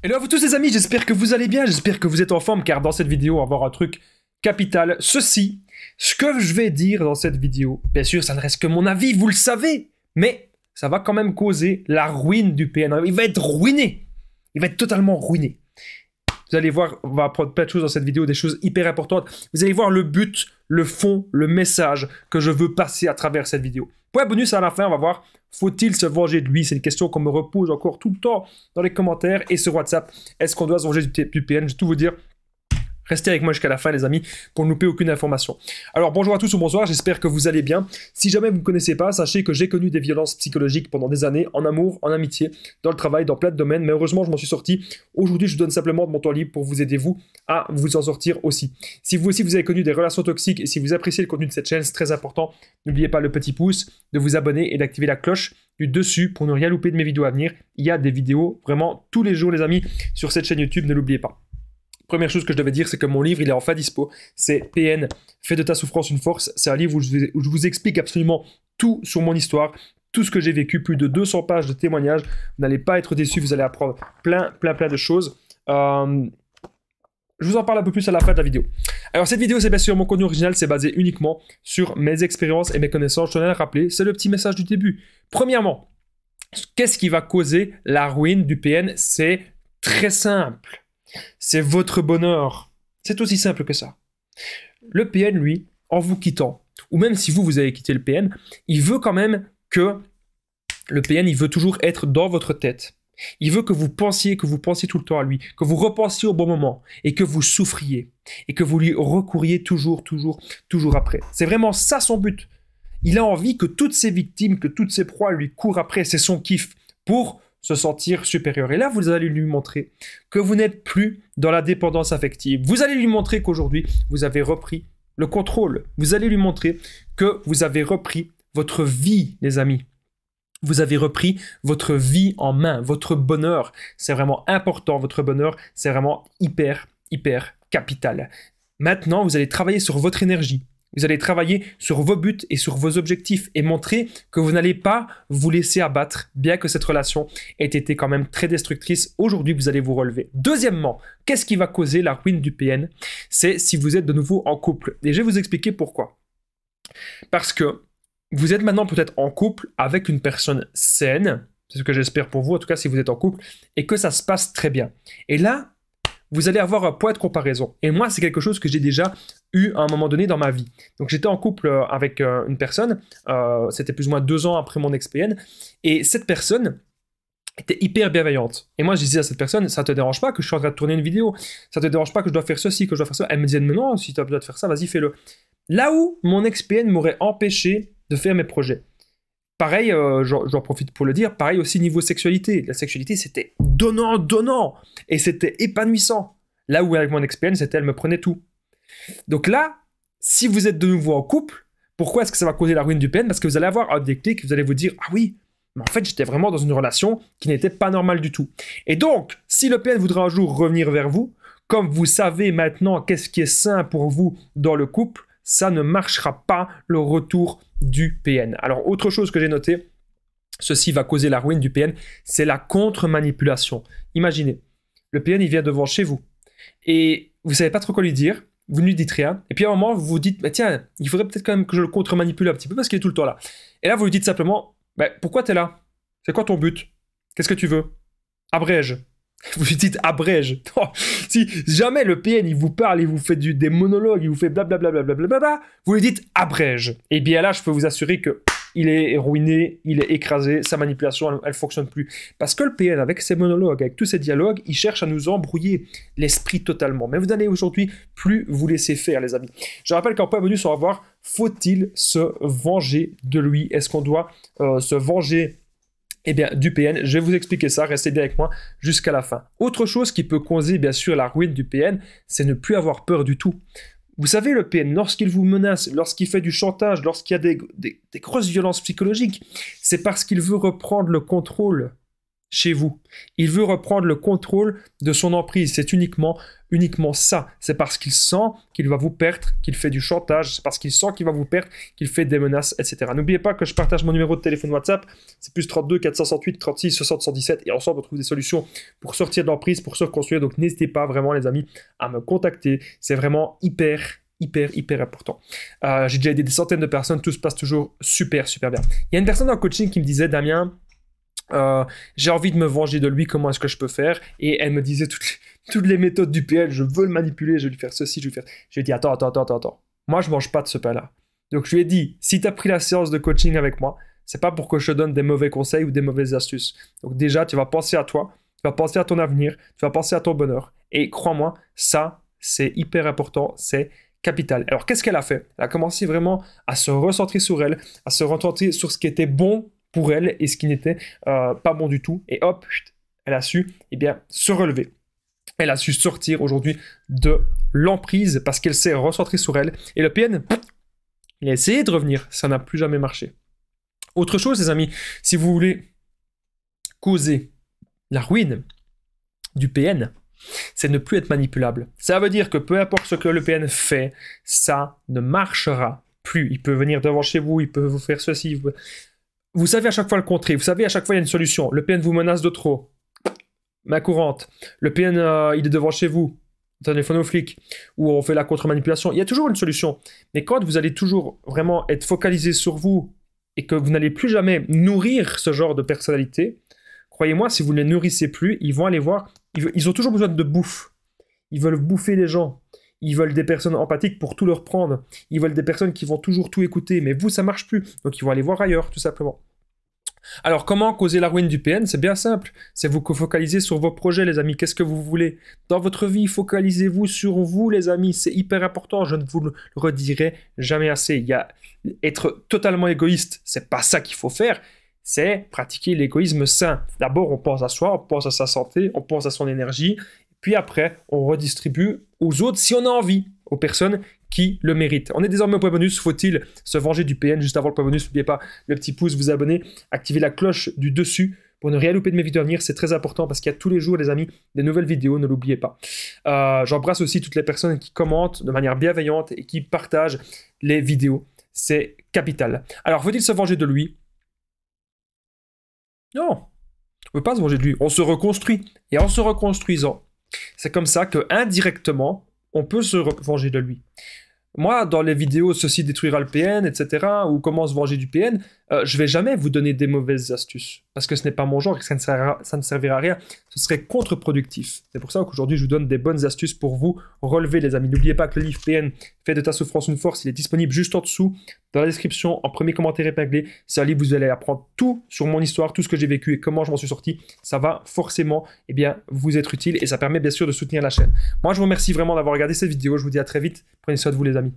Hello à vous tous les amis, j'espère que vous allez bien, j'espère que vous êtes en forme car dans cette vidéo on va voir un truc capital. Ceci, ce que je vais dire dans cette vidéo, bien sûr ça ne reste que mon avis, vous le savez, mais ça va quand même causer la ruine du PN. Il va être ruiné, il va être totalement ruiné. Vous allez voir, on va apprendre plein de choses dans cette vidéo, des choses hyper importantes. Vous allez voir le but, le fond, le message que je veux passer à travers cette vidéo. Point bonus à la fin, on va voir, faut-il se venger de lui C'est une question qu'on me repose encore tout le temps dans les commentaires et sur WhatsApp. Est-ce qu'on doit se venger du, du PN Je vais tout vous dire Restez avec moi jusqu'à la fin, les amis, pour ne louper aucune information. Alors, bonjour à tous ou bonsoir, j'espère que vous allez bien. Si jamais vous ne connaissez pas, sachez que j'ai connu des violences psychologiques pendant des années, en amour, en amitié, dans le travail, dans plein de domaines, mais heureusement, je m'en suis sorti. Aujourd'hui, je vous donne simplement de mon temps libre pour vous aider, vous, à vous en sortir aussi. Si vous aussi, vous avez connu des relations toxiques et si vous appréciez le contenu de cette chaîne, c'est très important, n'oubliez pas le petit pouce, de vous abonner et d'activer la cloche du dessus pour ne rien louper de mes vidéos à venir. Il y a des vidéos vraiment tous les jours, les amis, sur cette chaîne YouTube, ne l'oubliez pas première chose que je devais dire, c'est que mon livre, il est enfin dispo. C'est PN, Fais de ta souffrance une force. C'est un livre où je, vous explique absolument tout sur mon histoire, tout ce que j'ai vécu, plus de 200 pages de témoignages. Vous n'allez pas être déçu, vous allez apprendre plein, plein, plein de choses. Euh, je vous en parle un peu plus à la fin de la vidéo. Alors cette vidéo, c'est bien sûr mon contenu original, c'est basé uniquement sur mes expériences et mes connaissances. Je tenais à le rappeler, c'est le petit message du début. Premièrement, qu'est-ce qui va causer la ruine du PN C'est très simple. C'est votre bonheur. C'est aussi simple que ça. Le PN, lui, en vous quittant, ou même si vous, vous avez quitté le PN, il veut quand même que le PN, il veut toujours être dans votre tête. Il veut que vous pensiez, que vous pensiez tout le temps à lui, que vous repensiez au bon moment et que vous souffriez et que vous lui recouriez toujours, toujours, toujours après. C'est vraiment ça son but. Il a envie que toutes ses victimes, que toutes ses proies lui courent après. C'est son kiff pour se sentir supérieur. Et là, vous allez lui montrer que vous n'êtes plus dans la dépendance affective. Vous allez lui montrer qu'aujourd'hui, vous avez repris le contrôle. Vous allez lui montrer que vous avez repris votre vie, les amis. Vous avez repris votre vie en main, votre bonheur. C'est vraiment important, votre bonheur, c'est vraiment hyper, hyper capital. Maintenant, vous allez travailler sur votre énergie, vous allez travailler sur vos buts et sur vos objectifs et montrer que vous n'allez pas vous laisser abattre, bien que cette relation ait été quand même très destructrice. Aujourd'hui, vous allez vous relever. Deuxièmement, qu'est-ce qui va causer la ruine du PN C'est si vous êtes de nouveau en couple. Et je vais vous expliquer pourquoi. Parce que vous êtes maintenant peut-être en couple avec une personne saine, c'est ce que j'espère pour vous, en tout cas si vous êtes en couple, et que ça se passe très bien. Et là, vous allez avoir un point de comparaison. Et moi, c'est quelque chose que j'ai déjà eu à un moment donné dans ma vie. Donc j'étais en couple euh, avec euh, une personne, euh, c'était plus ou moins deux ans après mon XPN, et cette personne était hyper bienveillante. Et moi, je disais à cette personne, ça te dérange pas que je suis en train de tourner une vidéo, ça te dérange pas que je dois faire ceci, que je dois faire ça. Elle me disait, non, si tu as besoin de faire ça, vas-y, fais-le. Là où mon XPN m'aurait empêché de faire mes projets. Pareil, euh, j'en profite pour le dire, pareil aussi niveau sexualité. La sexualité, c'était donnant, donnant, et c'était épanouissant. Là où avec mon expérience, c'était elle me prenait tout. Donc là, si vous êtes de nouveau en couple, pourquoi est-ce que ça va causer la ruine du PN Parce que vous allez avoir un déclic, vous allez vous dire, ah oui, mais en fait, j'étais vraiment dans une relation qui n'était pas normale du tout. Et donc, si le PN voudrait un jour revenir vers vous, comme vous savez maintenant qu'est-ce qui est sain pour vous dans le couple, ça ne marchera pas le retour du PN. Alors autre chose que j'ai noté, ceci va causer la ruine du PN, c'est la contre-manipulation. Imaginez, le PN il vient devant chez vous et vous ne savez pas trop quoi lui dire, vous ne lui dites rien, et puis à un moment vous vous dites mais bah, tiens, il faudrait peut-être quand même que je le contre-manipule un petit peu parce qu'il est tout le temps là. Et là vous lui dites simplement bah, pourquoi tu es là C'est quoi ton but Qu'est-ce que tu veux Abrège. Vous dites abrège. Oh, si jamais le PN il vous parle, il vous fait des monologues, il vous fait blablabla, bla bla bla vous lui dites abrège. Et eh bien là, je peux vous assurer que il est ruiné, il est écrasé, sa manipulation, elle fonctionne plus. Parce que le PN, avec ses monologues, avec tous ses dialogues, il cherche à nous embrouiller l'esprit totalement. Mais vous n'allez aujourd'hui plus vous laisser faire, les amis. Je rappelle qu'en point venu, on va voir faut-il se venger de lui Est-ce qu'on doit euh, se venger eh bien, du PN. Je vais vous expliquer ça, restez bien avec moi jusqu'à la fin. Autre chose qui peut causer bien sûr la ruine du PN, c'est ne plus avoir peur du tout. Vous savez, le PN, lorsqu'il vous menace, lorsqu'il fait du chantage, lorsqu'il y a des, des grosses violences psychologiques, c'est parce qu'il veut reprendre le contrôle chez vous. Il veut reprendre le contrôle de son emprise. C'est uniquement, uniquement ça. C'est parce qu'il sent qu'il va vous perdre, qu'il fait du chantage. C'est parce qu'il sent qu'il va vous perdre, qu'il fait des menaces, etc. N'oubliez pas que je partage mon numéro de téléphone WhatsApp. C'est plus 32 468 36 60 Et ensemble, on trouve des solutions pour sortir de l'emprise, pour se reconstruire. Donc n'hésitez pas vraiment, les amis, à me contacter. C'est vraiment hyper hyper, hyper important. Euh, j'ai déjà aidé des centaines de personnes, tout se passe toujours super, super bien. Il y a une personne en coaching qui me disait, Damien, euh, j'ai envie de me venger de lui, comment est-ce que je peux faire Et elle me disait toutes, les méthodes du PL, je veux le manipuler, je vais lui faire ceci, je vais lui faire... Je ai dit, attends, attends, attends, attends, moi je mange pas de ce pain-là. Donc je lui ai dit, si tu as pris la séance de coaching avec moi, c'est pas pour que je te donne des mauvais conseils ou des mauvaises astuces. Donc déjà, tu vas penser à toi, tu vas penser à ton avenir, tu vas penser à ton bonheur. Et crois-moi, ça, c'est hyper important, c'est capital. Alors qu'est-ce qu'elle a fait Elle a commencé vraiment à se recentrer sur elle, à se recentrer sur ce qui était bon pour elle et ce qui n'était euh, pas bon du tout. Et hop, elle a su eh bien, se relever. Elle a su sortir aujourd'hui de l'emprise parce qu'elle s'est recentrée sur elle. Et Le PN, il a essayé de revenir, ça n'a plus jamais marché. Autre chose, les amis, si vous voulez causer la ruine du PN, c'est ne plus être manipulable. Ça veut dire que peu importe ce que le PN fait, ça ne marchera plus. Il peut venir devant chez vous, il peut vous faire ceci. Vous vous savez à chaque fois le contrer, vous savez à chaque fois il y a une solution. Le PN vous menace de trop. ma courante. Le PN, euh, il est devant chez vous. Téléphone aux flics. Ou on fait la contre-manipulation. Il y a toujours une solution. Mais quand vous allez toujours vraiment être focalisé sur vous et que vous n'allez plus jamais nourrir ce genre de personnalité, croyez-moi, si vous ne les nourrissez plus, ils vont aller voir. Ils, ils ont toujours besoin de bouffe. Ils veulent bouffer les gens. Ils veulent des personnes empathiques pour tout leur prendre. Ils veulent des personnes qui vont toujours tout écouter. Mais vous, ça marche plus. Donc ils vont aller voir ailleurs, tout simplement. Alors, comment causer la ruine du PN C'est bien simple. C'est vous que focalisez sur vos projets, les amis. Qu'est-ce que vous voulez Dans votre vie, focalisez-vous sur vous, les amis. C'est hyper important. Je ne vous le redirai jamais assez. Il y a être totalement égoïste. C'est pas ça qu'il faut faire. C'est pratiquer l'égoïsme sain. D'abord, on pense à soi, on pense à sa santé, on pense à son énergie puis après, on redistribue aux autres si on a envie, aux personnes qui le méritent. On est désormais au point bonus. Faut-il se venger du PN juste avant le point bonus N'oubliez pas le petit pouce, vous abonner, activer la cloche du dessus pour ne rien louper de mes vidéos à venir. C'est très important parce qu'il y a tous les jours, les amis, des nouvelles vidéos, ne l'oubliez pas. Euh, j'embrasse aussi toutes les personnes qui commentent de manière bienveillante et qui partagent les vidéos. C'est capital. Alors, faut-il se venger de lui Non. On ne peut pas se venger de lui. On se reconstruit. Et en se reconstruisant, c'est comme ça que indirectement, on peut se venger de lui. Moi, dans les vidéos Ceci détruira le PN, etc., ou Comment se venger du PN, euh, je vais jamais vous donner des mauvaises astuces parce que ce n'est pas mon genre et que ça ne, servira, ça ne servira à rien. Ce serait contre-productif. C'est pour ça qu'aujourd'hui, je vous donne des bonnes astuces pour vous relever, les amis. N'oubliez pas que le livre PN fait de ta souffrance une force. Il est disponible juste en dessous, dans la description, en premier commentaire épinglé. C'est un livre où vous allez apprendre tout sur mon histoire, tout ce que j'ai vécu et comment je m'en suis sorti. Ça va forcément eh bien, vous être utile et ça permet bien sûr de soutenir la chaîne. Moi, je vous remercie vraiment d'avoir regardé cette vidéo. Je vous dis à très vite. Prenez soin de vous, les amis.